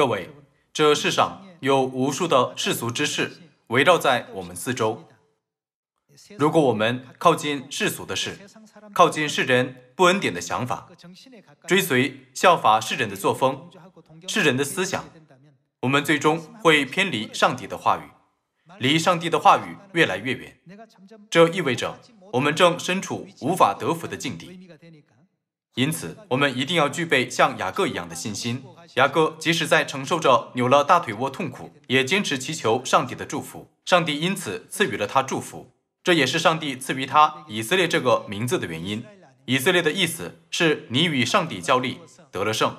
各位，这世上有无数的世俗之事围绕在我们四周。如果我们靠近世俗的事，靠近世人不恩典的想法，追随效法世人的作风、世人的思想，我们最终会偏离上帝的话语，离上帝的话语越来越远。这意味着我们正身处无法得福的境地。因此，我们一定要具备像雅各一样的信心。雅各即使在承受着扭了大腿窝痛苦，也坚持祈求上帝的祝福。上帝因此赐予了他祝福，这也是上帝赐予他“以色列”这个名字的原因。“以色列”的意思是你与上帝交力得了胜。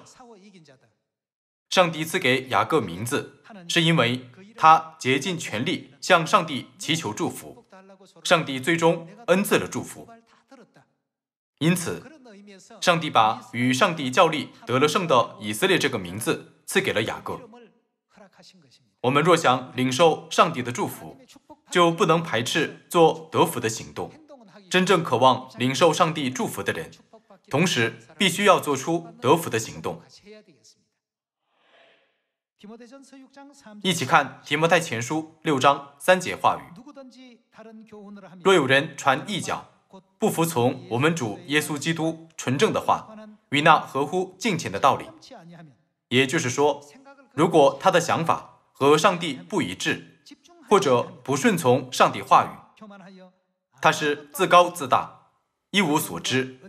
上帝赐给雅各名字，是因为他竭尽全力向上帝祈求祝福，上帝最终恩赐了祝福，因此。上帝把与上帝较力得了胜的以色列这个名字赐给了雅各。我们若想领受上帝的祝福，就不能排斥做德福的行动。真正渴望领受上帝祝福的人，同时必须要做出德福的行动。一起看提摩太前书六章三节话语：若有人传异教。不服从我们主耶稣基督纯正的话，与那合乎敬虔的道理。也就是说，如果他的想法和上帝不一致，或者不顺从上帝话语，他是自高自大，一无所知，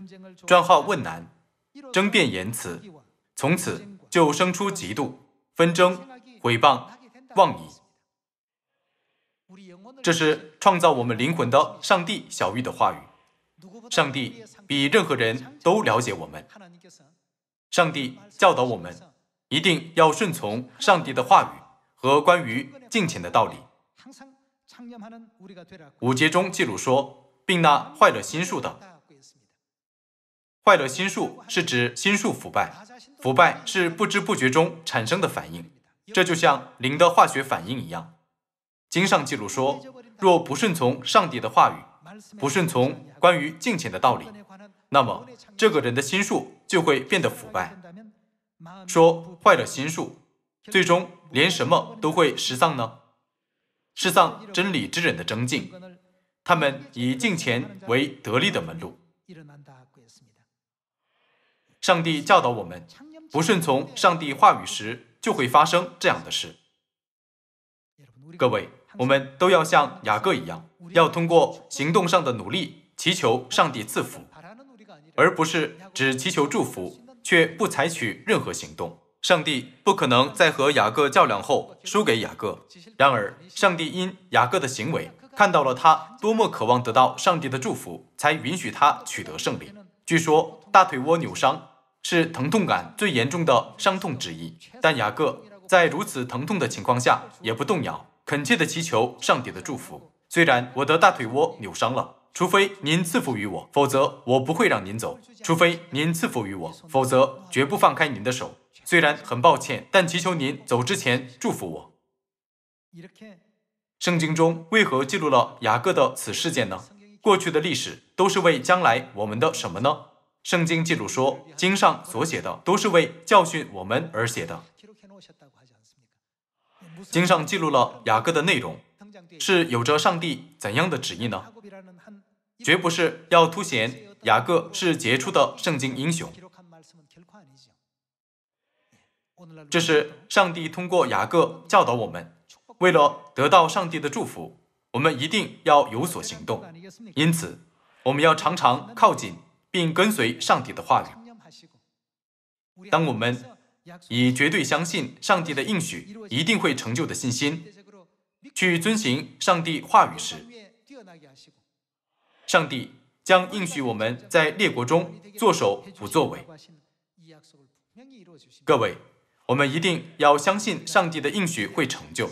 专好问难，争辩言辞，从此就生出嫉妒、纷争、毁谤、妄疑。这是创造我们灵魂的上帝小玉的话语。上帝比任何人都了解我们。上帝教导我们一定要顺从上帝的话语和关于敬虔的道理。五节中记录说，并那坏了心术的。坏了心术是指心术腐败，腐败是不知不觉中产生的反应。这就像磷的化学反应一样。经上记录说，若不顺从上帝的话语。不顺从关于敬钱的道理，那么这个人的心术就会变得腐败。说坏了心术，最终连什么都会失丧呢？失丧真理之人的征进，他们以敬钱为得力的门路。上帝教导我们，不顺从上帝话语时，就会发生这样的事。各位。我们都要像雅各一样，要通过行动上的努力祈求上帝赐福，而不是只祈求祝福却不采取任何行动。上帝不可能在和雅各较量后输给雅各。然而，上帝因雅各的行为看到了他多么渴望得到上帝的祝福，才允许他取得胜利。据说大腿窝扭伤是疼痛感最严重的伤痛之一，但雅各在如此疼痛的情况下也不动摇。恳切地祈求上帝的祝福。虽然我的大腿窝扭伤了，除非您赐福于我，否则我不会让您走。除非您赐福于我，否则绝不放开您的手。虽然很抱歉，但祈求您走之前祝福我。圣经中为何记录了雅各的此事件呢？过去的历史都是为将来我们的什么呢？圣经记录说，经上所写的都是为教训我们而写的。经上记录了雅各的内容，是有着上帝怎样的旨意呢？绝不是要凸显雅各是杰出的圣经英雄，这是上帝通过雅各教导我们，为了得到上帝的祝福，我们一定要有所行动。因此，我们要常常靠近并跟随上帝的话语。当我们。以绝对相信上帝的应许一定会成就的信心，去遵行上帝话语时，上帝将应许我们在列国中作守不作为。各位，我们一定要相信上帝的应许会成就。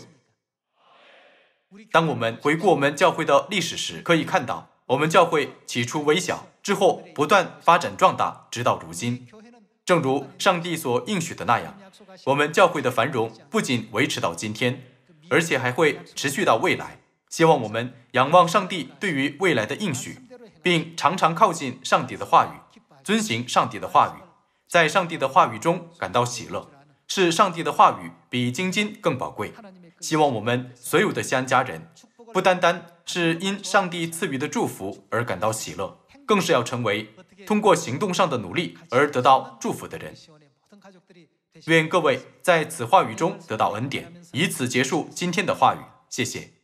当我们回顾我们教会的历史时，可以看到，我们教会起初微小，之后不断发展壮大，直到如今。正如上帝所应许的那样，我们教会的繁荣不仅维持到今天，而且还会持续到未来。希望我们仰望上帝对于未来的应许，并常常靠近上帝的话语，遵行上帝的话语，在上帝的话语中感到喜乐。是上帝的话语比金金更宝贵。希望我们所有的西安家人，不单单是因上帝赐予的祝福而感到喜乐。更是要成为通过行动上的努力而得到祝福的人。愿各位在此话语中得到恩典，以此结束今天的话语。谢谢。